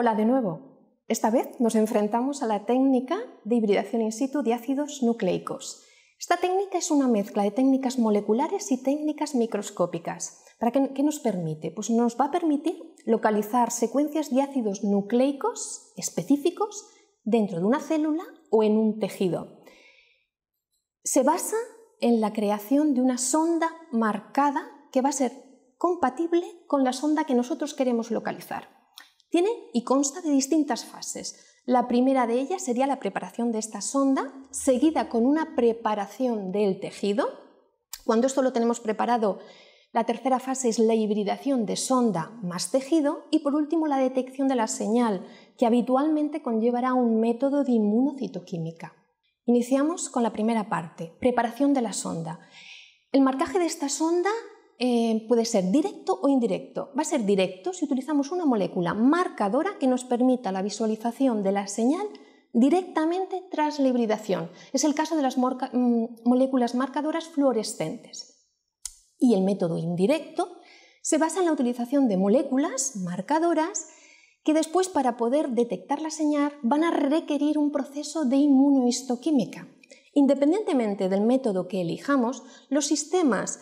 Hola de nuevo. Esta vez nos enfrentamos a la técnica de hibridación in situ de ácidos nucleicos. Esta técnica es una mezcla de técnicas moleculares y técnicas microscópicas. ¿Para qué, qué nos permite? Pues nos va a permitir localizar secuencias de ácidos nucleicos específicos dentro de una célula o en un tejido. Se basa en la creación de una sonda marcada que va a ser compatible con la sonda que nosotros queremos localizar. Tiene y consta de distintas fases. La primera de ellas sería la preparación de esta sonda, seguida con una preparación del tejido. Cuando esto lo tenemos preparado, la tercera fase es la hibridación de sonda más tejido y por último la detección de la señal, que habitualmente conllevará un método de inmunocitoquímica. Iniciamos con la primera parte, preparación de la sonda. El marcaje de esta sonda eh, puede ser directo o indirecto. Va a ser directo si utilizamos una molécula marcadora que nos permita la visualización de la señal directamente tras la hibridación. Es el caso de las mm, moléculas marcadoras fluorescentes. Y el método indirecto se basa en la utilización de moléculas marcadoras que después para poder detectar la señal van a requerir un proceso de inmunohistoquímica. Independientemente del método que elijamos, los sistemas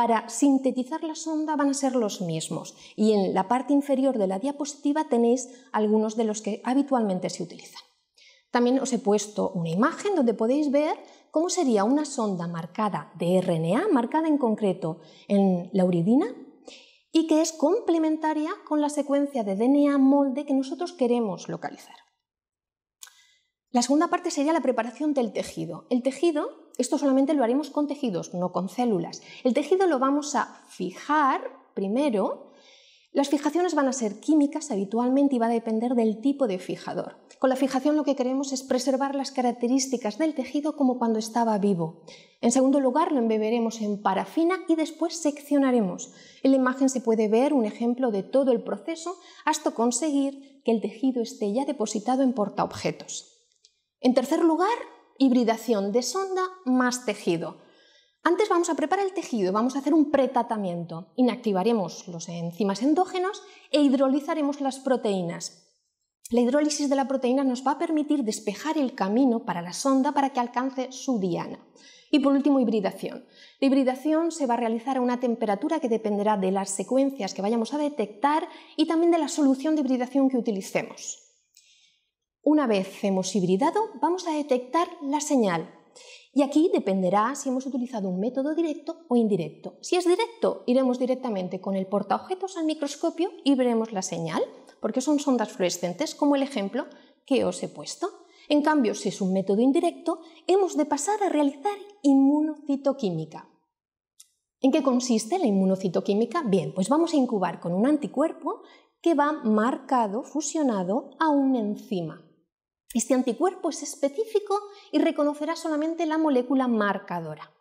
para sintetizar la sonda van a ser los mismos y en la parte inferior de la diapositiva tenéis algunos de los que habitualmente se utilizan. También os he puesto una imagen donde podéis ver cómo sería una sonda marcada de RNA, marcada en concreto en la uridina, y que es complementaria con la secuencia de DNA molde que nosotros queremos localizar. La segunda parte sería la preparación del tejido. El tejido esto solamente lo haremos con tejidos, no con células. El tejido lo vamos a fijar primero. Las fijaciones van a ser químicas habitualmente y va a depender del tipo de fijador. Con la fijación lo que queremos es preservar las características del tejido como cuando estaba vivo. En segundo lugar, lo embeberemos en parafina y después seccionaremos. En la imagen se puede ver un ejemplo de todo el proceso hasta conseguir que el tejido esté ya depositado en portaobjetos. En tercer lugar, hibridación de sonda más tejido. Antes vamos a preparar el tejido, vamos a hacer un pretratamiento. Inactivaremos los enzimas endógenos e hidrolizaremos las proteínas. La hidrólisis de la proteína nos va a permitir despejar el camino para la sonda para que alcance su diana. Y por último, hibridación. La hibridación se va a realizar a una temperatura que dependerá de las secuencias que vayamos a detectar y también de la solución de hibridación que utilicemos. Una vez hemos hibridado, vamos a detectar la señal. Y aquí dependerá si hemos utilizado un método directo o indirecto. Si es directo, iremos directamente con el portaobjetos al microscopio y veremos la señal, porque son sondas fluorescentes, como el ejemplo que os he puesto. En cambio, si es un método indirecto, hemos de pasar a realizar inmunocitoquímica. ¿En qué consiste la inmunocitoquímica? Bien, pues vamos a incubar con un anticuerpo que va marcado, fusionado a una enzima. Este anticuerpo es específico y reconocerá solamente la molécula marcadora.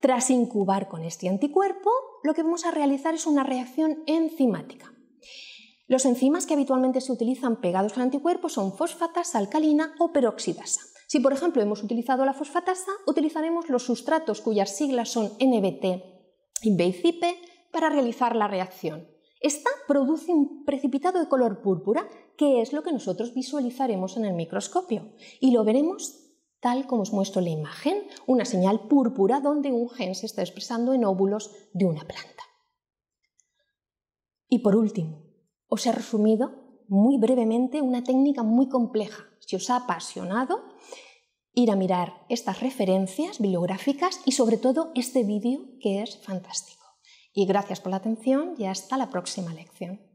Tras incubar con este anticuerpo, lo que vamos a realizar es una reacción enzimática. Los enzimas que habitualmente se utilizan pegados al anticuerpo son fosfatasa, alcalina o peroxidasa. Si, por ejemplo, hemos utilizado la fosfatasa, utilizaremos los sustratos cuyas siglas son NBT y BICP para realizar la reacción. Esta produce un precipitado de color púrpura, que es lo que nosotros visualizaremos en el microscopio, y lo veremos tal como os muestro la imagen, una señal púrpura donde un gen se está expresando en óvulos de una planta. Y por último, os he resumido muy brevemente una técnica muy compleja. Si os ha apasionado, ir a mirar estas referencias bibliográficas y sobre todo este vídeo que es fantástico. Y gracias por la atención y hasta la próxima lección.